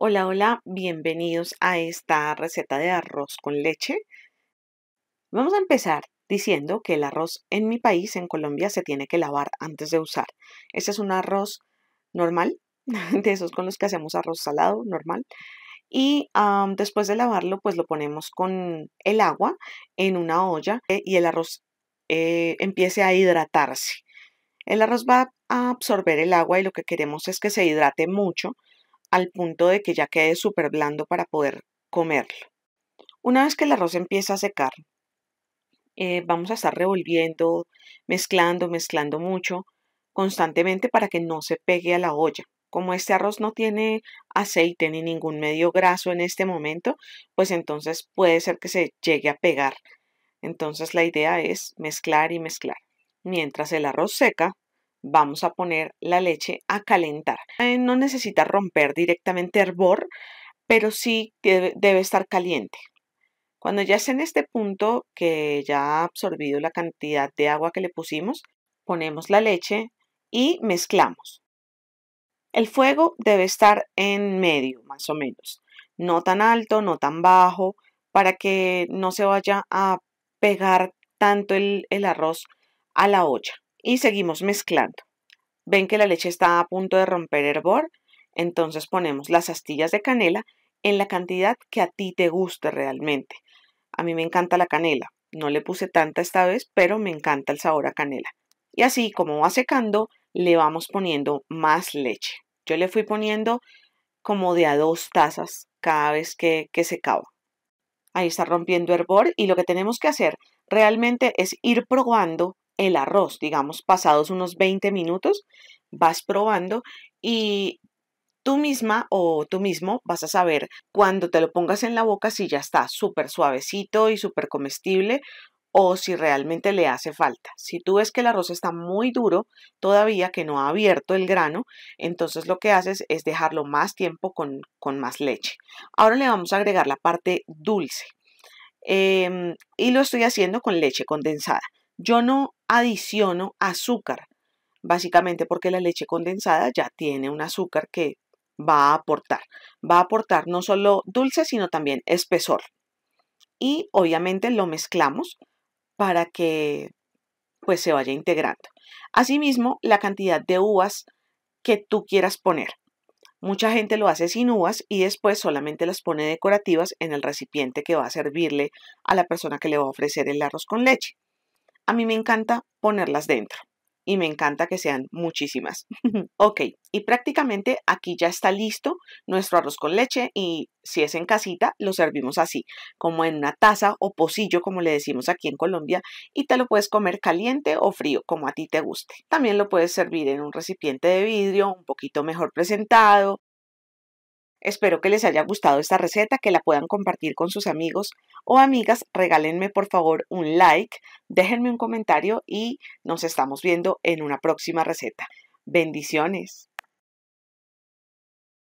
Hola, hola, bienvenidos a esta receta de arroz con leche. Vamos a empezar diciendo que el arroz en mi país, en Colombia, se tiene que lavar antes de usar. Este es un arroz normal, de esos con los que hacemos arroz salado normal. Y después de lavarlo, pues lo ponemos con el agua en una olla eh, y el arroz eh, empiece a hidratarse. El arroz va a absorber el agua y lo que queremos es que se hidrate mucho al punto de que ya quede súper blando para poder comerlo. Una vez que el arroz empieza a secar, eh, vamos a estar revolviendo, mezclando, mezclando mucho constantemente para que no se pegue a la olla. Como este arroz no tiene aceite ni ningún medio graso en este momento, pues entonces puede ser que se llegue a pegar. Entonces la idea es mezclar y mezclar. Mientras el arroz seca, vamos a poner la leche a calentar. Eh, no necesita romper directamente hervor, pero sí debe, estar caliente. Cuando ya esté en este punto, que ya ha absorbido la cantidad de agua que le pusimos, ponemos la leche y mezclamos. El fuego debe estar en medio, más o menos. No tan alto, no tan bajo, para que no se vaya a pegar tanto el arroz a la olla y seguimos mezclando. Ven que la leche está a punto de romper hervor, entonces ponemos las astillas de canela en la cantidad que a ti te guste realmente. A mí me encanta la canela, no le puse tanta esta vez, pero me encanta el sabor a canela. Y así como va secando, le vamos poniendo más leche. Yo le fui poniendo como de a dos tazas cada vez que, que secaba. Ahí está rompiendo hervor y lo que tenemos que hacer realmente es ir probando el arroz, digamos, pasados unos 20 minutos, vas probando y tú misma o tú mismo vas a saber cuando te lo pongas en la boca si ya está súper suavecito y súper comestible o si realmente le hace falta. Si tú ves que el arroz está muy duro todavía, que no ha abierto el grano, entonces lo que haces es dejarlo más tiempo con, más leche. Ahora le vamos a agregar la parte dulce. Em, y lo estoy haciendo con leche condensada. Yo no adiciono azúcar, básicamente porque la leche condensada ya tiene un azúcar que va a aportar. Va a aportar no solo dulce, sino también espesor. Y obviamente lo mezclamos para que pues se vaya integrando. Asimismo, la cantidad de uvas que tú quieras poner. Mucha gente lo hace sin uvas y después solamente las pone decorativas en el recipiente que va a servirle a la persona que le va a ofrecer el arroz con leche. A mí me encanta ponerlas dentro y me encanta que sean muchísimas. ok, y prácticamente aquí ya está listo nuestro arroz con leche y si es en casita lo servimos así, como en una taza o pocillo como le decimos aquí en Colombia y te lo puedes comer caliente o frío como a ti te guste. También lo puedes servir en un recipiente de vidrio un poquito mejor presentado Espero que les haya gustado esta receta, que la puedan compartir con sus amigos o amigas. Regálenme por favor un like, déjenme un comentario y nos estamos viendo en una próxima receta. Bendiciones.